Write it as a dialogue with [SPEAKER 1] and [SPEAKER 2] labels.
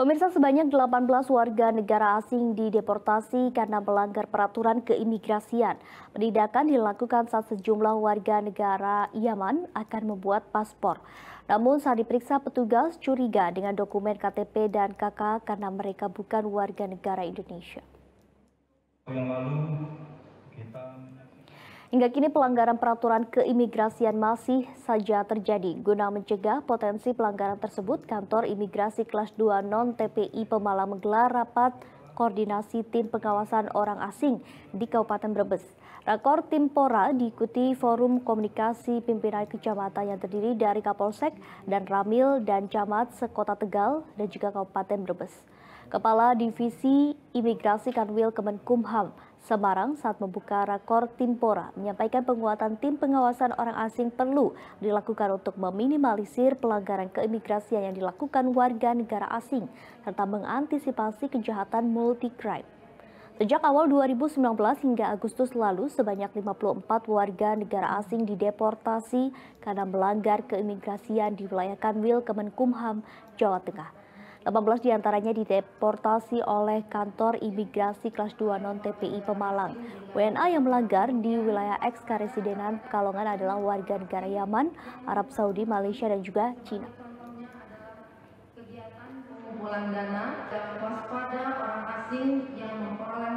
[SPEAKER 1] Pemirsa sebanyak 18 warga negara asing dideportasi karena melanggar peraturan keimigrasian. Penindakan dilakukan saat sejumlah warga negara Yaman akan membuat paspor. Namun saat diperiksa petugas curiga dengan dokumen KTP dan KK karena mereka bukan warga negara Indonesia. Hingga kini pelanggaran peraturan keimigrasian masih saja terjadi. Guna mencegah potensi pelanggaran tersebut, kantor imigrasi kelas 2 non-TPI Pemalang menggelar rapat koordinasi tim pengawasan orang asing di Kabupaten Brebes. Rakor tim Pora diikuti forum komunikasi pimpinan kecamatan yang terdiri dari Kapolsek dan Ramil dan Camat sekota Tegal dan juga Kabupaten Brebes. Kepala Divisi Imigrasi Kanwil Kemenkumham Semarang saat membuka rakor Timpora menyampaikan penguatan tim pengawasan orang asing perlu dilakukan untuk meminimalisir pelanggaran keimigrasian yang dilakukan warga negara asing serta mengantisipasi kejahatan multi crime. Sejak awal 2019 hingga Agustus lalu, sebanyak 54 warga negara asing dideportasi karena melanggar keimigrasian di wilayah Kanwil Kemenkumham, Jawa Tengah. 18 diantaranya dideportasi oleh kantor imigrasi kelas 2 non-TPI Pemalang. WNA yang melanggar di wilayah eks karesidenan Pekalongan adalah warga negara Yaman, Arab Saudi, Malaysia, dan juga Cina. Kegiatan pengumpulan dana dan waspada orang asing